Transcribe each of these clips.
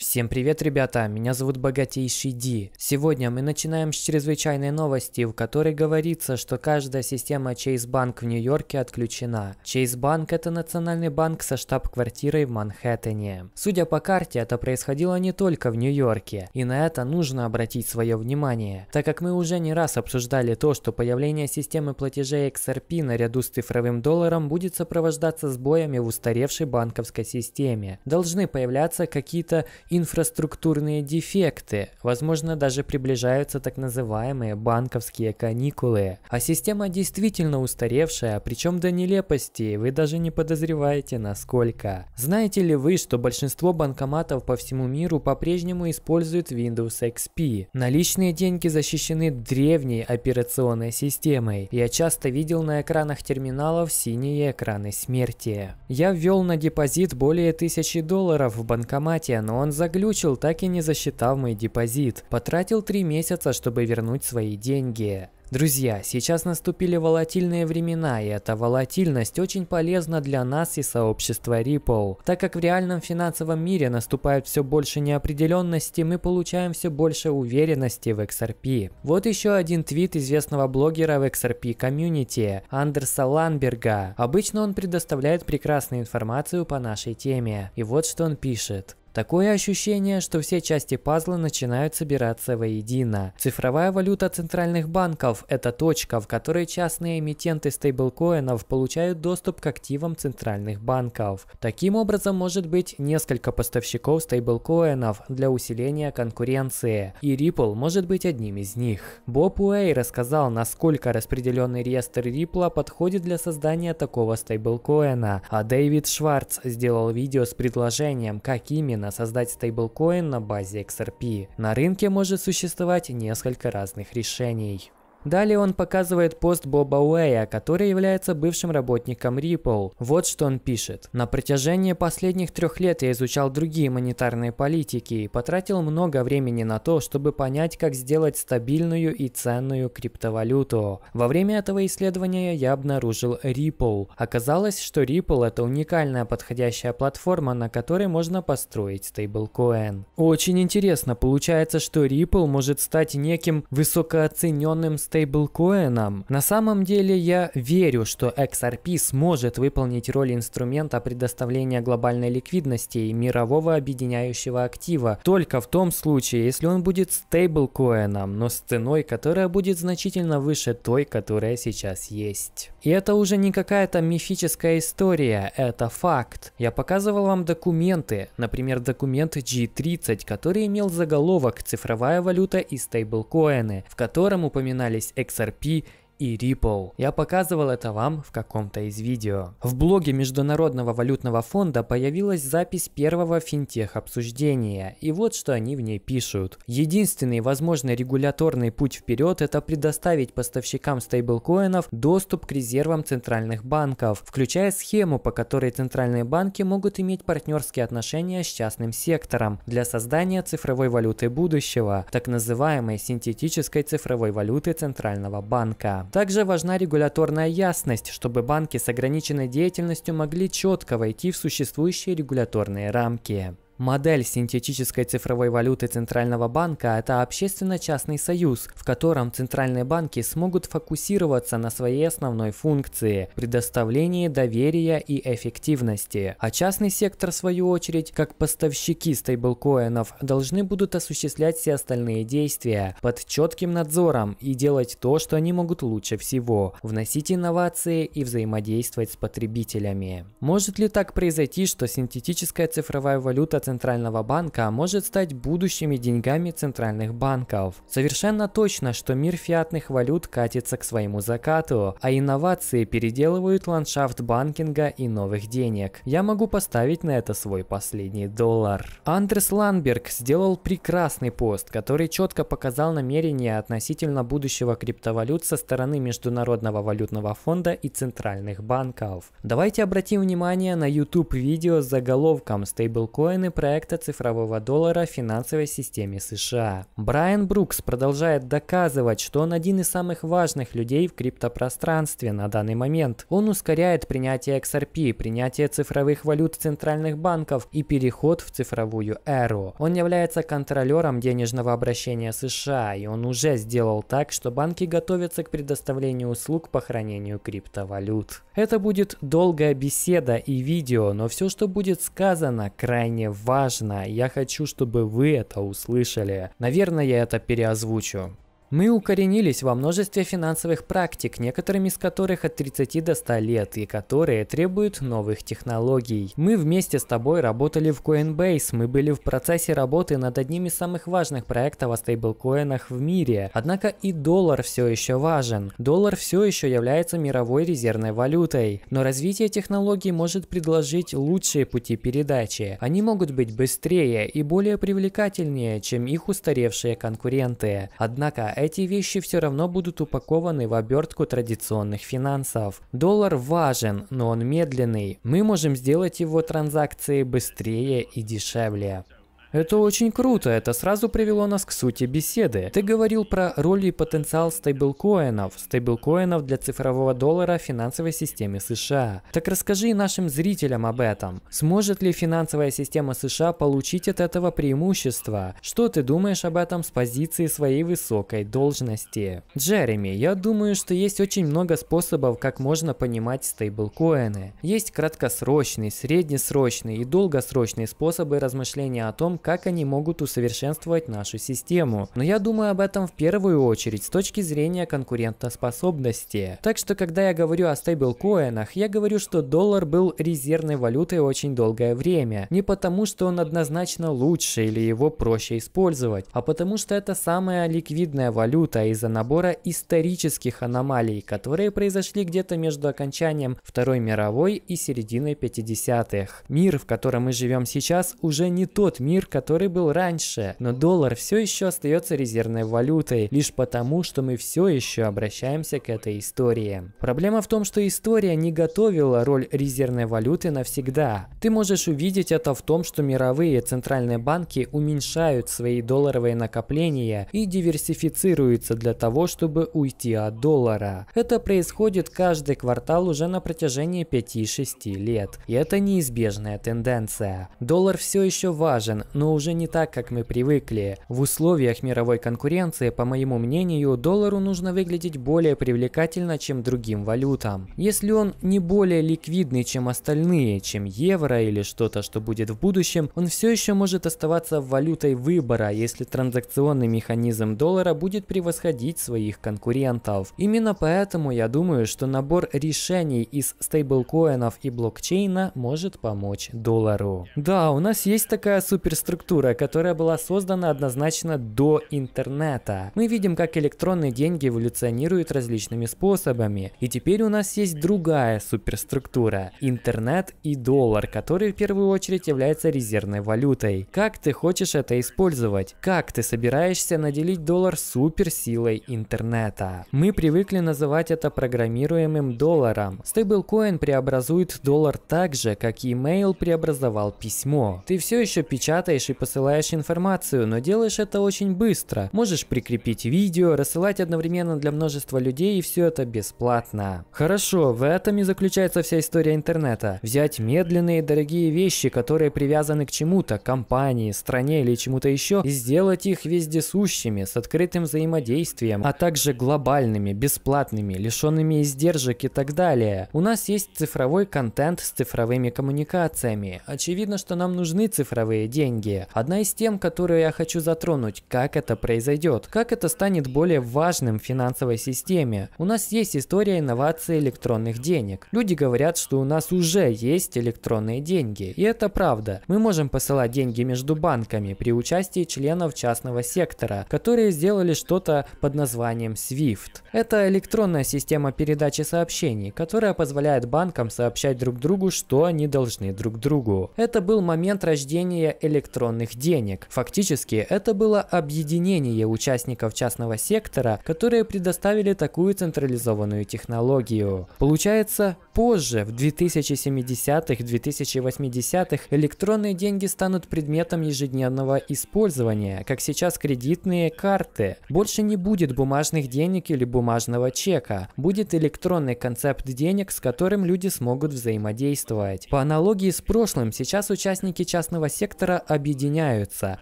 Всем привет, ребята! Меня зовут Богатейший Ди. Сегодня мы начинаем с чрезвычайной новости, в которой говорится, что каждая система Chase Bank в Нью-Йорке отключена. Chase Bank – это национальный банк со штаб-квартирой в Манхэттене. Судя по карте, это происходило не только в Нью-Йорке, и на это нужно обратить свое внимание, так как мы уже не раз обсуждали то, что появление системы платежей XRP наряду с цифровым долларом будет сопровождаться сбоями в устаревшей банковской системе. Должны появляться какие-то инфраструктурные дефекты, возможно, даже приближаются так называемые банковские каникулы. А система действительно устаревшая, причем до нелепости, вы даже не подозреваете насколько. Знаете ли вы, что большинство банкоматов по всему миру по-прежнему используют Windows XP? Наличные деньги защищены древней операционной системой. Я часто видел на экранах терминалов синие экраны смерти. Я ввел на депозит более тысячи долларов в банкомате, но он заглючил, так и не засчитав мой депозит. Потратил 3 месяца, чтобы вернуть свои деньги. Друзья, сейчас наступили волатильные времена, и эта волатильность очень полезна для нас и сообщества Ripple. Так как в реальном финансовом мире наступает все больше неопределенности, мы получаем все больше уверенности в XRP. Вот еще один твит известного блогера в XRP комьюнити, Андерса Ланберга. Обычно он предоставляет прекрасную информацию по нашей теме. И вот что он пишет. Такое ощущение, что все части пазла начинают собираться воедино. Цифровая валюта центральных банков – это точка, в которой частные эмитенты стейблкоинов получают доступ к активам центральных банков. Таким образом, может быть несколько поставщиков стейблкоинов для усиления конкуренции, и Ripple может быть одним из них. Боб Уэй рассказал, насколько распределенный реестр Ripple подходит для создания такого стейблкоина, а Дэвид Шварц сделал видео с предложением, как именно спокойно создать стейблкоин на базе XRP. На рынке может существовать несколько разных решений. Далее он показывает пост Боба Уэя, который является бывшим работником Ripple. Вот что он пишет. «На протяжении последних трех лет я изучал другие монетарные политики и потратил много времени на то, чтобы понять, как сделать стабильную и ценную криптовалюту. Во время этого исследования я обнаружил Ripple. Оказалось, что Ripple – это уникальная подходящая платформа, на которой можно построить стейблкоин. Очень интересно, получается, что Ripple может стать неким высокооцененным стейблкоинам. На самом деле я верю, что XRP сможет выполнить роль инструмента предоставления глобальной ликвидности и мирового объединяющего актива, только в том случае, если он будет стейблкоином, но с ценой, которая будет значительно выше той, которая сейчас есть. И это уже не какая-то мифическая история, это факт. Я показывал вам документы, например, документ G30, который имел заголовок «Цифровая валюта и стейблкоины», в котором упоминали 6 XRP и Ripple. Я показывал это вам в каком-то из видео. В блоге Международного валютного фонда появилась запись первого финтех-обсуждения, и вот что они в ней пишут. Единственный возможный регуляторный путь вперед – это предоставить поставщикам стейблкоинов доступ к резервам центральных банков, включая схему, по которой центральные банки могут иметь партнерские отношения с частным сектором для создания цифровой валюты будущего, так называемой синтетической цифровой валюты Центрального банка. Также важна регуляторная ясность, чтобы банки с ограниченной деятельностью могли четко войти в существующие регуляторные рамки. Модель синтетической цифровой валюты Центрального банка – это общественно-частный союз, в котором центральные банки смогут фокусироваться на своей основной функции – предоставлении доверия и эффективности. А частный сектор, в свою очередь, как поставщики стейблкоинов, должны будут осуществлять все остальные действия под четким надзором и делать то, что они могут лучше всего – вносить инновации и взаимодействовать с потребителями. Может ли так произойти, что синтетическая цифровая валюта Центрального банка может стать будущими деньгами центральных банков. Совершенно точно, что мир фиатных валют катится к своему закату, а инновации переделывают ландшафт банкинга и новых денег. Я могу поставить на это свой последний доллар. Андрес Ланберг сделал прекрасный пост, который четко показал намерения относительно будущего криптовалют со стороны Международного валютного фонда и центральных банков. Давайте обратим внимание на YouTube-видео с заголовком «Стейблкоины проекта цифрового доллара в финансовой системе США. Брайан Брукс продолжает доказывать, что он один из самых важных людей в криптопространстве на данный момент. Он ускоряет принятие XRP, принятие цифровых валют центральных банков и переход в цифровую эру. Он является контролером денежного обращения США, и он уже сделал так, что банки готовятся к предоставлению услуг по хранению криптовалют. Это будет долгая беседа и видео, но все, что будет сказано, крайне важно важно, я хочу, чтобы вы это услышали. Наверное, я это переозвучу. Мы укоренились во множестве финансовых практик, некоторыми из которых от 30 до 100 лет, и которые требуют новых технологий. Мы вместе с тобой работали в Coinbase, мы были в процессе работы над одним из самых важных проектов о стейблкоинах в мире. Однако и доллар все еще важен. Доллар все еще является мировой резервной валютой. Но развитие технологий может предложить лучшие пути передачи. Они могут быть быстрее и более привлекательнее, чем их устаревшие конкуренты. Однако эти вещи все равно будут упакованы в обертку традиционных финансов. Доллар важен, но он медленный. Мы можем сделать его транзакции быстрее и дешевле. Это очень круто, это сразу привело нас к сути беседы. Ты говорил про роль и потенциал стейблкоинов, стейблкоинов для цифрового доллара в финансовой системе США. Так расскажи нашим зрителям об этом. Сможет ли финансовая система США получить от этого преимущество? Что ты думаешь об этом с позиции своей высокой должности? Джереми, я думаю, что есть очень много способов, как можно понимать стейблкоины. Есть краткосрочный, среднесрочный и долгосрочный способы размышления о том, как они могут усовершенствовать нашу систему. Но я думаю об этом в первую очередь с точки зрения конкурентоспособности. Так что, когда я говорю о стейблкоинах, я говорю, что доллар был резервной валютой очень долгое время. Не потому, что он однозначно лучше или его проще использовать, а потому что это самая ликвидная валюта из-за набора исторических аномалий, которые произошли где-то между окончанием Второй мировой и серединой 50-х. Мир, в котором мы живем сейчас, уже не тот мир, который был раньше, но доллар все еще остается резервной валютой, лишь потому, что мы все еще обращаемся к этой истории. Проблема в том, что история не готовила роль резервной валюты навсегда. Ты можешь увидеть это в том, что мировые центральные банки уменьшают свои долларовые накопления и диверсифицируются для того, чтобы уйти от доллара. Это происходит каждый квартал уже на протяжении 5-6 лет. И это неизбежная тенденция. Доллар все еще важен, но уже не так, как мы привыкли. В условиях мировой конкуренции, по моему мнению, доллару нужно выглядеть более привлекательно, чем другим валютам. Если он не более ликвидный, чем остальные, чем евро или что-то, что будет в будущем, он все еще может оставаться валютой выбора, если транзакционный механизм доллара будет превосходить своих конкурентов. Именно поэтому я думаю, что набор решений из стейблкоинов и блокчейна может помочь доллару. Да, у нас есть такая суперструктура инфраструктура, которая была создана однозначно до интернета. Мы видим, как электронные деньги эволюционируют различными способами. И теперь у нас есть другая суперструктура – интернет и доллар, который в первую очередь является резервной валютой. Как ты хочешь это использовать? Как ты собираешься наделить доллар суперсилой интернета? Мы привыкли называть это программируемым долларом. Стейблкоин преобразует доллар так же, как e-mail преобразовал письмо. Ты все еще печатаешь и посылаешь информацию, но делаешь это очень быстро. Можешь прикрепить видео, рассылать одновременно для множества людей и все это бесплатно. Хорошо, в этом и заключается вся история интернета. Взять медленные дорогие вещи, которые привязаны к чему-то, компании, стране или чему-то еще, и сделать их вездесущими, с открытым взаимодействием, а также глобальными, бесплатными, лишенными издержек и так далее. У нас есть цифровой контент с цифровыми коммуникациями. Очевидно, что нам нужны цифровые деньги деньги. Одна из тем, которую я хочу затронуть, как это произойдет, как это станет более важным в финансовой системе. У нас есть история инновации электронных денег. Люди говорят, что у нас уже есть электронные деньги. И это правда. Мы можем посылать деньги между банками при участии членов частного сектора, которые сделали что-то под названием SWIFT. Это электронная система передачи сообщений, которая позволяет банкам сообщать друг другу, что они должны друг другу. Это был момент рождения электронных электронных денег. Фактически это было объединение участников частного сектора, которые предоставили такую централизованную технологию. Получается, Позже, в 2070-х, 2080-х, электронные деньги станут предметом ежедневного использования, как сейчас кредитные карты. Больше не будет бумажных денег или бумажного чека. Будет электронный концепт денег, с которым люди смогут взаимодействовать. По аналогии с прошлым, сейчас участники частного сектора объединяются,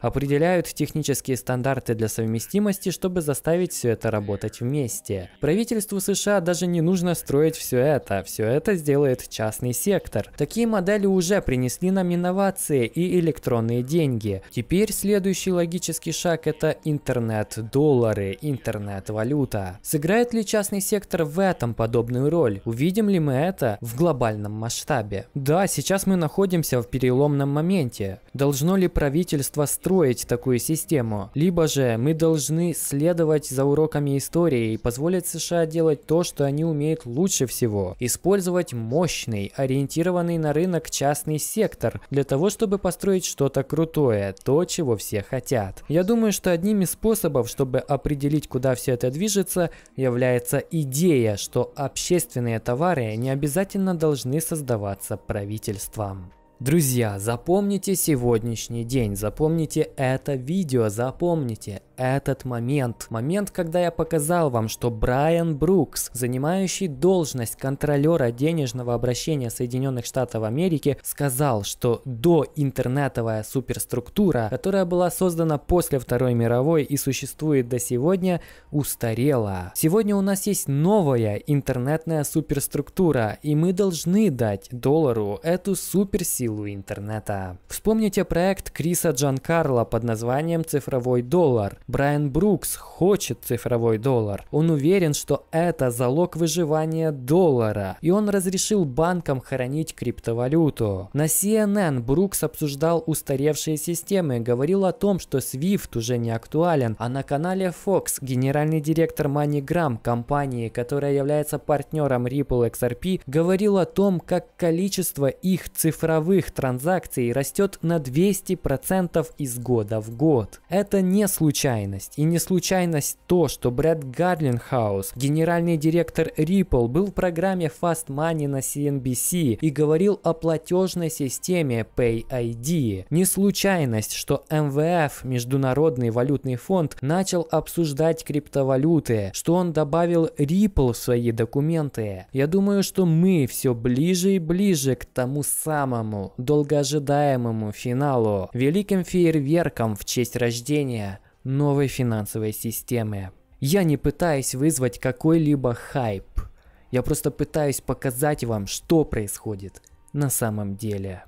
определяют технические стандарты для совместимости, чтобы заставить все это работать вместе. Правительству США даже не нужно строить все это, все это это сделает частный сектор. Такие модели уже принесли нам инновации и электронные деньги. Теперь следующий логический шаг – это интернет-доллары, интернет-валюта. Сыграет ли частный сектор в этом подобную роль? Увидим ли мы это в глобальном масштабе? Да, сейчас мы находимся в переломном моменте. Должно ли правительство строить такую систему? Либо же мы должны следовать за уроками истории и позволить США делать то, что они умеют лучше всего – использовать использовать мощный, ориентированный на рынок частный сектор для того, чтобы построить что-то крутое, то, чего все хотят. Я думаю, что одним из способов, чтобы определить, куда все это движется, является идея, что общественные товары не обязательно должны создаваться правительством. Друзья, запомните сегодняшний день, запомните это видео, запомните этот момент. Момент, когда я показал вам, что Брайан Брукс, занимающий должность контролера денежного обращения Соединенных Штатов Америки, сказал, что до суперструктура, которая была создана после Второй мировой и существует до сегодня, устарела. Сегодня у нас есть новая интернетная суперструктура, и мы должны дать доллару эту суперсилу силу интернета. Вспомните проект Криса Джанкарла под названием «Цифровой доллар». Брайан Брукс хочет цифровой доллар. Он уверен, что это залог выживания доллара, и он разрешил банкам хранить криптовалюту. На CNN Брукс обсуждал устаревшие системы, говорил о том, что SWIFT уже не актуален, а на канале Fox генеральный директор MoneyGram, компании, которая является партнером Ripple XRP, говорил о том, как количество их цифровых мировых транзакций растет на 200% из года в год. Это не случайность. И не случайность то, что Брэд Гарлинхаус, генеральный директор Ripple, был в программе Fast Money на CNBC и говорил о платежной системе PayID. Не случайность, что МВФ, Международный валютный фонд, начал обсуждать криптовалюты, что он добавил Ripple в свои документы. Я думаю, что мы все ближе и ближе к тому самому самому долгоожидаемому финалу, великим фейерверком в честь рождения новой финансовой системы. Я не пытаюсь вызвать какой-либо хайп. Я просто пытаюсь показать вам, что происходит на самом деле.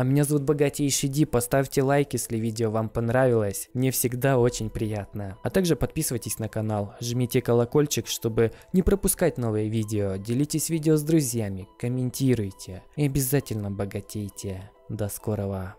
А меня зовут Богатейший Ди, поставьте лайк, если видео вам понравилось, мне всегда очень приятно. А также подписывайтесь на канал, жмите колокольчик, чтобы не пропускать новые видео, делитесь видео с друзьями, комментируйте и обязательно богатейте. До скорого!